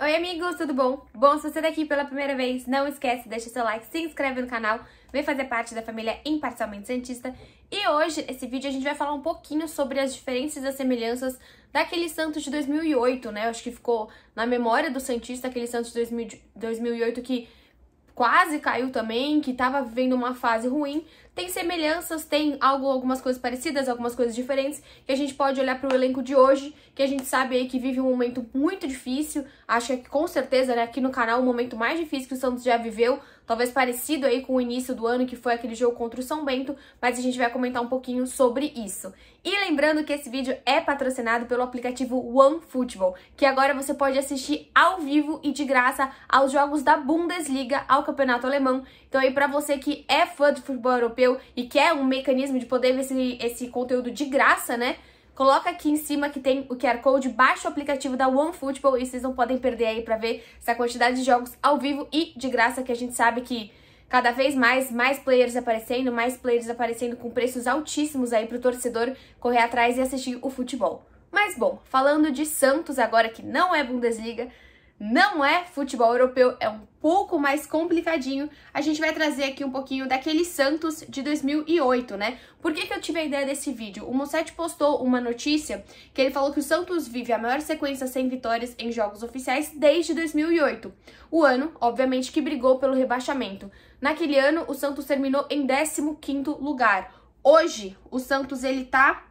Oi amigos, tudo bom? Bom, se você tá aqui pela primeira vez, não esquece, deixa seu like, se inscreve no canal, vem fazer parte da família Imparcialmente Santista. E hoje, esse vídeo, a gente vai falar um pouquinho sobre as diferenças e as semelhanças daquele santo de 2008, né? Eu acho que ficou na memória do Santista, aquele santo de 2000, 2008 que quase caiu também, que estava vivendo uma fase ruim, tem semelhanças, tem algo, algumas coisas parecidas, algumas coisas diferentes, que a gente pode olhar para o elenco de hoje, que a gente sabe aí que vive um momento muito difícil, acho que com certeza, né, aqui no canal, o momento mais difícil que o Santos já viveu, talvez parecido aí com o início do ano, que foi aquele jogo contra o São Bento, mas a gente vai comentar um pouquinho sobre isso. E lembrando que esse vídeo é patrocinado pelo aplicativo OneFootball, que agora você pode assistir ao vivo e de graça aos jogos da Bundesliga, ao Campeonato Alemão. Então aí para você que é fã de futebol europeu e quer um mecanismo de poder ver esse, esse conteúdo de graça, né? Coloca aqui em cima que tem o QR Code, baixa o aplicativo da OneFootball e vocês não podem perder aí para ver essa quantidade de jogos ao vivo e de graça que a gente sabe que cada vez mais, mais players aparecendo, mais players aparecendo com preços altíssimos aí pro torcedor correr atrás e assistir o futebol. Mas bom, falando de Santos agora que não é Bundesliga, não é futebol europeu, é um pouco mais complicadinho. A gente vai trazer aqui um pouquinho daquele Santos de 2008, né? Por que, que eu tive a ideia desse vídeo? O Mossetti postou uma notícia que ele falou que o Santos vive a maior sequência sem vitórias em jogos oficiais desde 2008. O ano, obviamente, que brigou pelo rebaixamento. Naquele ano, o Santos terminou em 15º lugar. Hoje, o Santos ele tá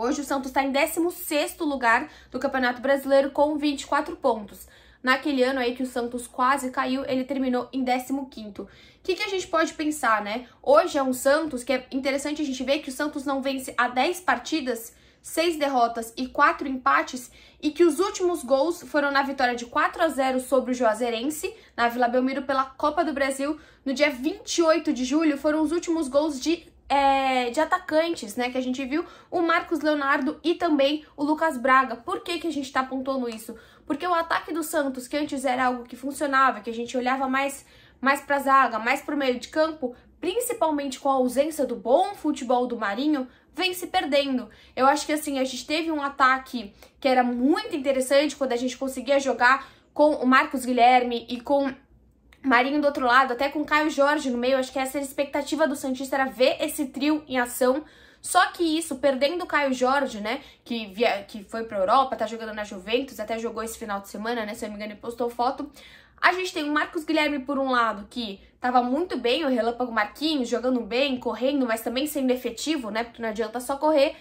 Hoje o Santos está em 16º lugar do Campeonato Brasileiro com 24 pontos. Naquele ano aí que o Santos quase caiu, ele terminou em 15º. O que, que a gente pode pensar, né? Hoje é um Santos que é interessante a gente ver que o Santos não vence há 10 partidas, 6 derrotas e 4 empates e que os últimos gols foram na vitória de 4 a 0 sobre o Juazeirense na Vila Belmiro pela Copa do Brasil no dia 28 de julho, foram os últimos gols de é, de atacantes, né? Que a gente viu o Marcos Leonardo e também o Lucas Braga. Por que, que a gente está apontando isso? Porque o ataque do Santos, que antes era algo que funcionava, que a gente olhava mais, mais para a zaga, mais para o meio de campo, principalmente com a ausência do bom futebol do Marinho, vem se perdendo. Eu acho que assim, a gente teve um ataque que era muito interessante quando a gente conseguia jogar com o Marcos Guilherme e com Marinho do outro lado, até com Caio Jorge no meio, acho que essa era a expectativa do Santista era ver esse trio em ação. Só que isso, perdendo o Caio Jorge, né, que, via, que foi pra Europa, tá jogando na Juventus, até jogou esse final de semana, né, se eu não me engano, ele postou foto. A gente tem o Marcos Guilherme por um lado, que tava muito bem, o Relâmpago Marquinhos, jogando bem, correndo, mas também sendo efetivo, né, porque não adianta só correr.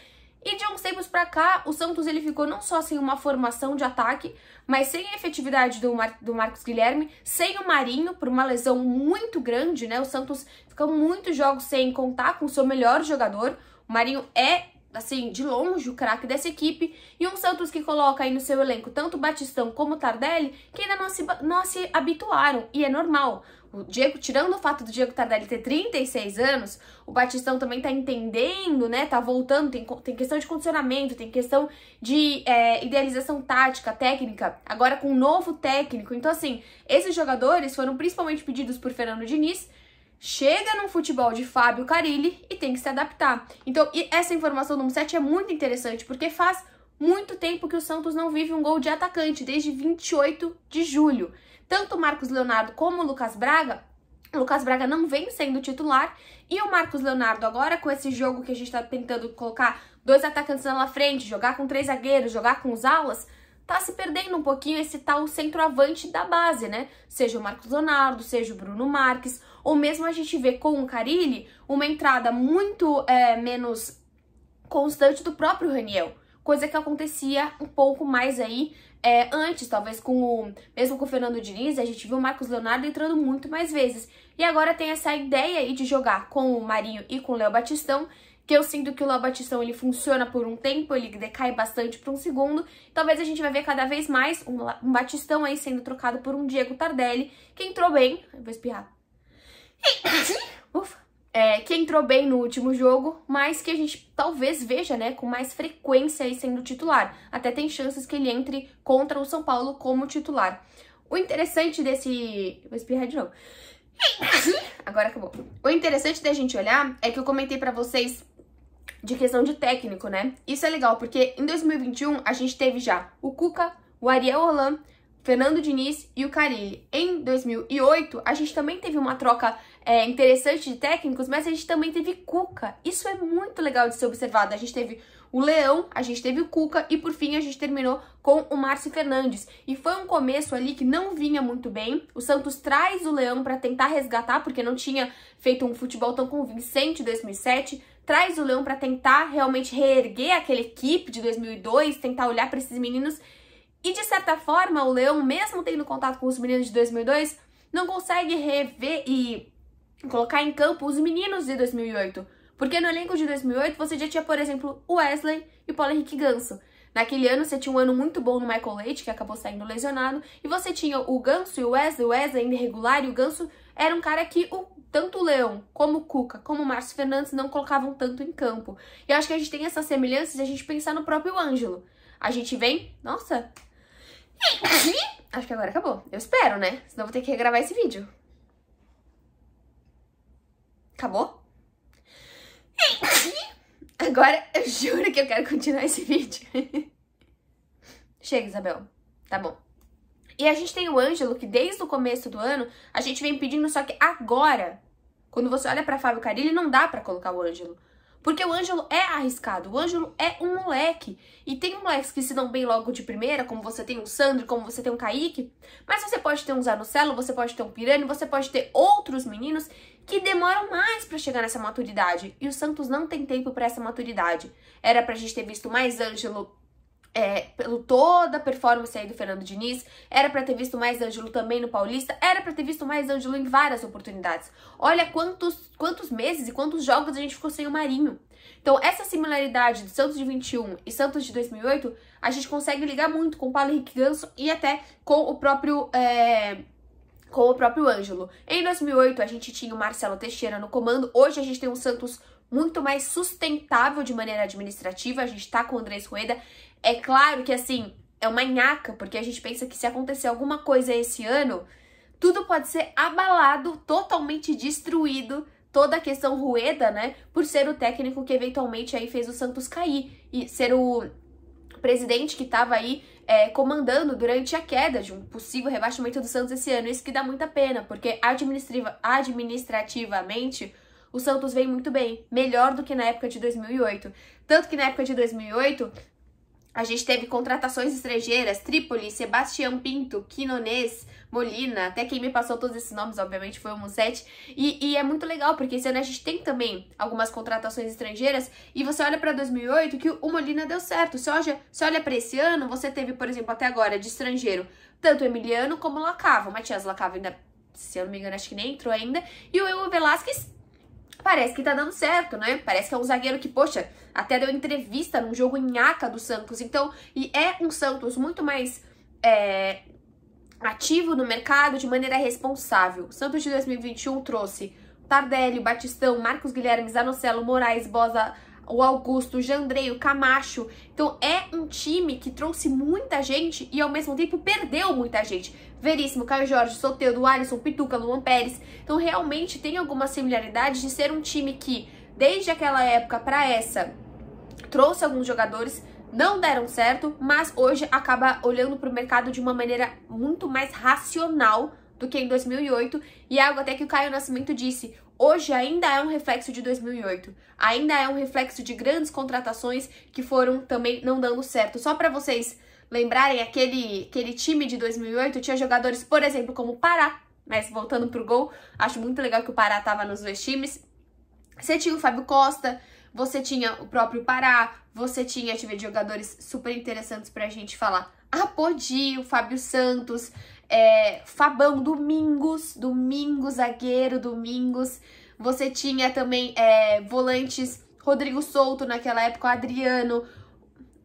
E de uns tempos para cá, o Santos ele ficou não só sem uma formação de ataque, mas sem a efetividade do, Mar do Marcos Guilherme, sem o Marinho, por uma lesão muito grande, né? O Santos ficou muitos jogos sem contar com o seu melhor jogador. O Marinho é assim, de longe o craque dessa equipe, e um Santos que coloca aí no seu elenco tanto Batistão como Tardelli, que ainda não se, não se habituaram, e é normal. O Diego, tirando o fato do Diego Tardelli ter 36 anos, o Batistão também tá entendendo, né? Tá voltando, tem, tem questão de condicionamento, tem questão de é, idealização tática, técnica, agora com um novo técnico. Então, assim, esses jogadores foram principalmente pedidos por Fernando Diniz, chega num futebol de Fábio Carilli e tem que se adaptar. Então, essa informação número 7 é muito interessante, porque faz muito tempo que o Santos não vive um gol de atacante, desde 28 de julho. Tanto Marcos Leonardo como Lucas Braga, Lucas Braga não vem sendo titular, e o Marcos Leonardo agora, com esse jogo que a gente está tentando colocar dois atacantes na frente, jogar com três zagueiros, jogar com os alas, tá se perdendo um pouquinho esse tal centroavante da base, né? Seja o Marcos Leonardo, seja o Bruno Marques, ou mesmo a gente vê com o Carilli uma entrada muito é, menos constante do próprio Raniel, coisa que acontecia um pouco mais aí é, antes, talvez com o, mesmo com o Fernando Diniz, a gente viu o Marcos Leonardo entrando muito mais vezes. E agora tem essa ideia aí de jogar com o Marinho e com o Léo Batistão, que eu sinto que o Léo Batistão ele funciona por um tempo, ele decai bastante por um segundo. Talvez a gente vai ver cada vez mais um, um Batistão aí sendo trocado por um Diego Tardelli, que entrou bem. Eu vou espirrar Ufa. É, que entrou bem no último jogo, mas que a gente talvez veja, né, com mais frequência aí sendo titular. Até tem chances que ele entre contra o São Paulo como titular. O interessante desse... Vou espirrar de novo. Agora acabou. O interessante da gente olhar é que eu comentei pra vocês de questão de técnico, né? Isso é legal, porque em 2021 a gente teve já o Cuca, o Ariel Holan, Fernando Diniz e o Carilli. Em 2008, a gente também teve uma troca é, interessante de técnicos, mas a gente também teve Cuca. Isso é muito legal de ser observado. A gente teve o Leão, a gente teve o Cuca e por fim a gente terminou com o Márcio Fernandes. E foi um começo ali que não vinha muito bem. O Santos traz o Leão para tentar resgatar, porque não tinha feito um futebol tão convincente em 2007 traz o Leão para tentar realmente reerguer aquela equipe de 2002, tentar olhar para esses meninos. E de certa forma, o Leão, mesmo tendo contato com os meninos de 2002, não consegue rever e colocar em campo os meninos de 2008. Porque no elenco de 2008 você já tinha, por exemplo, o Wesley e o Paulo Henrique Ganso. Naquele ano você tinha um ano muito bom no Michael Leite, que acabou saindo lesionado, e você tinha o Ganso e o Wesley, o Wesley ainda irregular e o Ganso era um cara que o, tanto o Leão, como o Cuca, como o Márcio Fernandes não colocavam tanto em campo. E eu acho que a gente tem essas semelhanças se a gente pensar no próprio Ângelo. A gente vem, nossa. acho que agora acabou. Eu espero, né? Senão vou ter que regravar esse vídeo. Acabou? Agora eu juro que eu quero continuar esse vídeo. Chega, Isabel. Tá bom. E a gente tem o Ângelo, que desde o começo do ano a gente vem pedindo, só que agora, quando você olha para Fábio Carilli, não dá para colocar o Ângelo. Porque o Ângelo é arriscado, o Ângelo é um moleque. E tem moleques que se dão bem logo de primeira, como você tem um Sandro, como você tem um Kaique. Mas você pode ter um Zanocelo, você pode ter um Pirani, você pode ter outros meninos que demoram mais para chegar nessa maturidade. E o Santos não tem tempo para essa maturidade. Era pra gente ter visto mais Ângelo é, pelo toda a performance aí do Fernando Diniz, era para ter visto mais Ângelo também no Paulista, era para ter visto mais Ângelo em várias oportunidades. Olha quantos, quantos meses e quantos jogos a gente ficou sem o Marinho. Então, essa similaridade do Santos de 21 e Santos de 2008, a gente consegue ligar muito com o Paulo Henrique Ganso e até com o próprio... É com o próprio Ângelo. Em 2008, a gente tinha o Marcelo Teixeira no comando. Hoje, a gente tem um Santos muito mais sustentável de maneira administrativa. A gente tá com o Andrés Rueda. É claro que assim, é uma nhaca, porque a gente pensa que se acontecer alguma coisa esse ano, tudo pode ser abalado, totalmente destruído, toda a questão rueda, né? Por ser o técnico que eventualmente aí fez o Santos cair e ser o presidente que estava aí é, comandando durante a queda de um possível rebaixamento do Santos esse ano. Isso que dá muita pena, porque administrativa, administrativamente o Santos vem muito bem, melhor do que na época de 2008. Tanto que na época de 2008, a gente teve contratações estrangeiras, Trípoli, Sebastião Pinto, Quinones Molina, até quem me passou todos esses nomes, obviamente, foi o Musetti. E, e é muito legal, porque esse ano a gente tem também algumas contratações estrangeiras, e você olha para 2008 que o Molina deu certo. se olha, olha para esse ano, você teve, por exemplo, até agora, de estrangeiro, tanto Emiliano como Lacava. O Matias Lacava ainda, se eu não me engano, acho que nem entrou ainda. E o Evo Velasquez parece que tá dando certo, né? Parece que é um zagueiro que, poxa, até deu entrevista num jogo em Aca do Santos. Então, e é um Santos muito mais é, ativo no mercado de maneira responsável. Santos de 2021 trouxe Tardelli, Batistão, Marcos Guilherme, Zanocelo, Moraes, Bosa, o Augusto, o Jandrei, o Camacho. Então é um time que trouxe muita gente e ao mesmo tempo perdeu muita gente. Veríssimo, Caio Jorge, Soteldo, Alisson, Pituca, Luan Pérez. Então realmente tem alguma similaridade de ser um time que, desde aquela época para essa, trouxe alguns jogadores, não deram certo, mas hoje acaba olhando para o mercado de uma maneira muito mais racional do que em 2008. E é algo até que o Caio Nascimento disse: hoje ainda é um reflexo de 2008, ainda é um reflexo de grandes contratações que foram também não dando certo. Só para vocês lembrarem, aquele, aquele time de 2008 tinha jogadores, por exemplo, como o Pará, mas voltando pro gol, acho muito legal que o Pará tava nos dois times. Você tinha o Fábio Costa, você tinha o próprio Pará, você tinha, tive jogadores super interessantes pra gente falar. Apodi, ah, o Fábio Santos, é, Fabão, Domingos, Domingos, zagueiro, Domingos. Você tinha também é, volantes Rodrigo Souto naquela época, Adriano,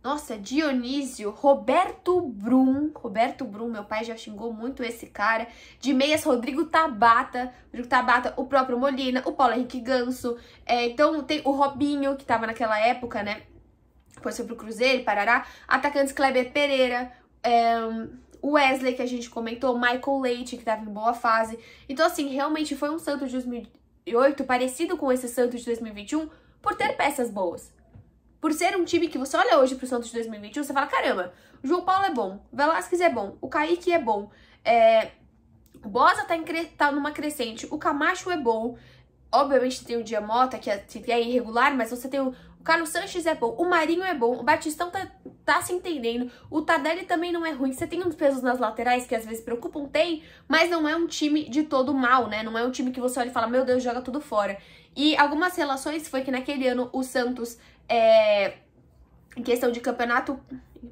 nossa, Dionísio, Roberto Brum, Roberto Brum, meu pai já xingou muito esse cara, de meias Rodrigo Tabata, Rodrigo Tabata, o próprio Molina, o Paulo Henrique Ganso, é, então tem o Robinho, que tava naquela época, né, foi sobre o Cruzeiro, Parará, atacantes Kleber Pereira, é, Wesley, que a gente comentou, Michael Leite, que estava em boa fase. Então, assim, realmente foi um Santos de 2008 parecido com esse Santos de 2021 por ter peças boas. Por ser um time que você olha hoje pro Santos de 2021, você fala, caramba, o João Paulo é bom, o Velasquez é bom, o Kaique é bom, é... o Bosa tá, em, tá numa crescente, o Camacho é bom, obviamente tem o Diamota, que é, que é irregular, mas você tem o, o Carlos Sanches é bom, o Marinho é bom, o Batistão tá, tá se entendendo, o Tardelli também não é ruim. Você tem uns pesos nas laterais que às vezes preocupam, tem, mas não é um time de todo mal, né? Não é um time que você olha e fala, meu Deus, joga tudo fora. E algumas relações foi que naquele ano o Santos, é, em questão de campeonato.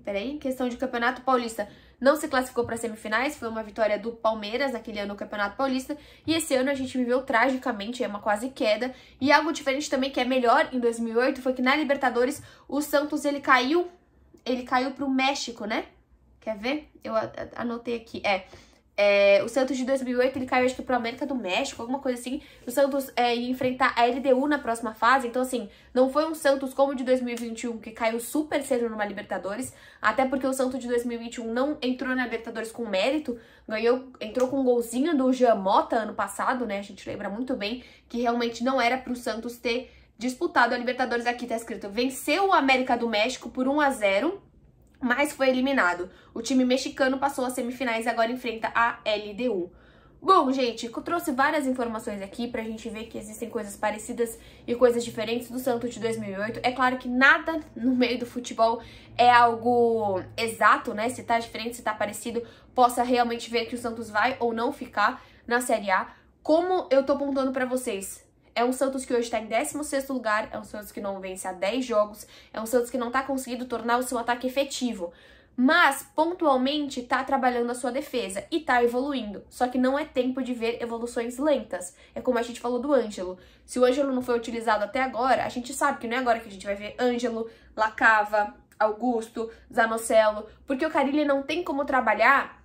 Peraí, em questão de campeonato paulista, não se classificou para semifinais, foi uma vitória do Palmeiras naquele ano no Campeonato Paulista, e esse ano a gente viveu tragicamente, é uma quase queda, e algo diferente também que é melhor em 2008 foi que na Libertadores o Santos ele caiu, ele caiu para o México, né? Quer ver? Eu anotei aqui, é... É, o Santos de 2008, ele caiu acho que pro América do México, alguma coisa assim. O Santos é, ia enfrentar a LDU na próxima fase. Então, assim, não foi um Santos como o de 2021, que caiu super cedo numa Libertadores. Até porque o Santos de 2021 não entrou na Libertadores com mérito. Ganhou, entrou com um golzinho do Jean Mota ano passado, né? A gente lembra muito bem que realmente não era pro Santos ter disputado a Libertadores. Aqui tá escrito, venceu o América do México por 1 a 0 mas foi eliminado. O time mexicano passou as semifinais e agora enfrenta a LDU. Bom, gente, eu trouxe várias informações aqui pra gente ver que existem coisas parecidas e coisas diferentes do Santos de 2008. É claro que nada no meio do futebol é algo exato, né? Se tá diferente, se tá parecido, possa realmente ver que o Santos vai ou não ficar na Série A. Como eu tô apontando pra vocês, é um Santos que hoje está em 16 lugar, é um Santos que não vence há 10 jogos, é um Santos que não está conseguindo tornar o seu ataque efetivo, mas pontualmente está trabalhando a sua defesa e está evoluindo. Só que não é tempo de ver evoluções lentas. É como a gente falou do Ângelo. Se o Ângelo não foi utilizado até agora, a gente sabe que não é agora que a gente vai ver Ângelo, Lacava, Augusto, Zanocelo, porque o Carilli não tem como trabalhar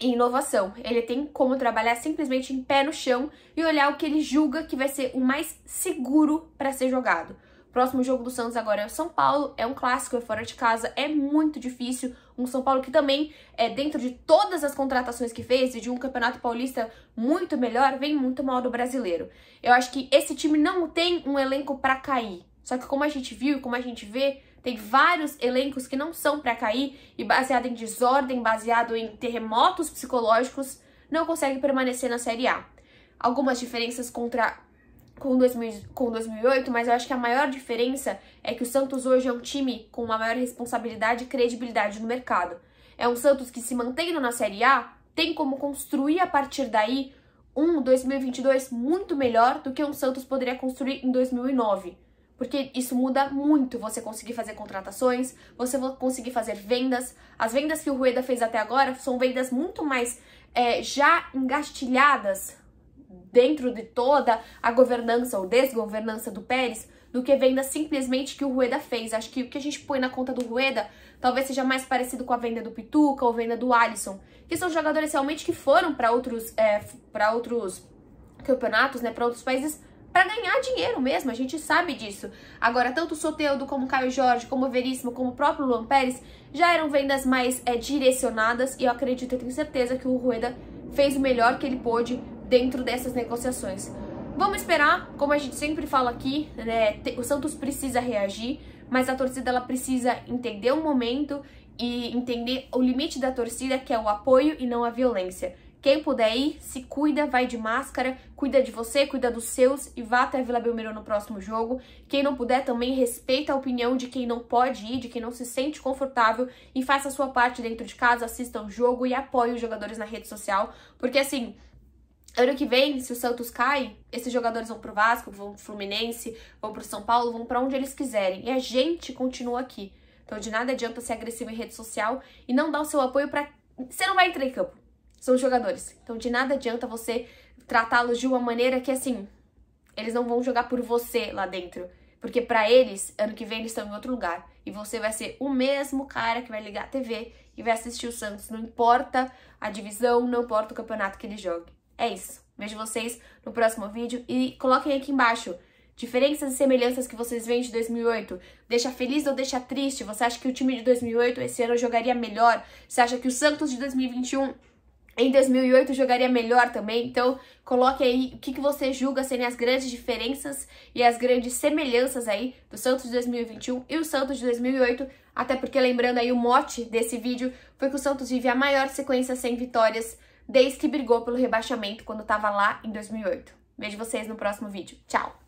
e inovação. Ele tem como trabalhar simplesmente em pé no chão e olhar o que ele julga que vai ser o mais seguro para ser jogado. O próximo jogo do Santos agora é o São Paulo, é um clássico, é fora de casa, é muito difícil. Um São Paulo que também, é dentro de todas as contratações que fez e de um campeonato paulista muito melhor, vem muito mal do brasileiro. Eu acho que esse time não tem um elenco para cair. Só que como a gente viu e como a gente vê, tem vários elencos que não são para cair e baseado em desordem, baseado em terremotos psicológicos, não consegue permanecer na Série A. Algumas diferenças contra com, 2000, com 2008, mas eu acho que a maior diferença é que o Santos hoje é um time com uma maior responsabilidade e credibilidade no mercado. É um Santos que se mantendo na Série A, tem como construir a partir daí um 2022 muito melhor do que um Santos poderia construir em 2009. Porque isso muda muito você conseguir fazer contratações, você conseguir fazer vendas. As vendas que o Rueda fez até agora são vendas muito mais é, já engastilhadas dentro de toda a governança ou desgovernança do Pérez do que venda simplesmente que o Rueda fez. Acho que o que a gente põe na conta do Rueda talvez seja mais parecido com a venda do Pituca ou venda do Alisson, que são jogadores realmente que foram para outros, é, para outros campeonatos, né, para outros países, para ganhar dinheiro mesmo, a gente sabe disso. Agora, tanto o Soteudo, como o Caio Jorge, como o Veríssimo, como o próprio Luan Pérez, já eram vendas mais é, direcionadas e eu acredito, eu tenho certeza que o Rueda fez o melhor que ele pôde dentro dessas negociações. Vamos esperar, como a gente sempre fala aqui, né, o Santos precisa reagir, mas a torcida ela precisa entender o momento e entender o limite da torcida, que é o apoio e não a violência. Quem puder ir, se cuida, vai de máscara, cuida de você, cuida dos seus e vá até a Vila Belmiro no próximo jogo. Quem não puder também respeita a opinião de quem não pode ir, de quem não se sente confortável e faça a sua parte dentro de casa, assista o jogo e apoie os jogadores na rede social, porque assim, Ano que vem, se o Santos cai, esses jogadores vão pro Vasco, vão pro Fluminense, vão pro São Paulo, vão para onde eles quiserem. E a gente continua aqui. Então de nada adianta ser agressivo em rede social e não dar o seu apoio para Você não vai entrar em campo são jogadores. Então de nada adianta você tratá-los de uma maneira que assim, eles não vão jogar por você lá dentro, porque para eles ano que vem eles estão em outro lugar e você vai ser o mesmo cara que vai ligar a TV e vai assistir o Santos, não importa a divisão, não importa o campeonato que ele jogue. É isso. Vejo vocês no próximo vídeo e coloquem aqui embaixo diferenças e semelhanças que vocês veem de 2008. Deixa feliz ou deixa triste? Você acha que o time de 2008 esse ano jogaria melhor? Você acha que o Santos de 2021 em 2008 jogaria melhor também, então coloque aí o que, que você julga serem as grandes diferenças e as grandes semelhanças aí do Santos de 2021 e o Santos de 2008, até porque lembrando aí o mote desse vídeo foi que o Santos vive a maior sequência sem vitórias desde que brigou pelo rebaixamento quando estava lá em 2008. Vejo vocês no próximo vídeo. Tchau!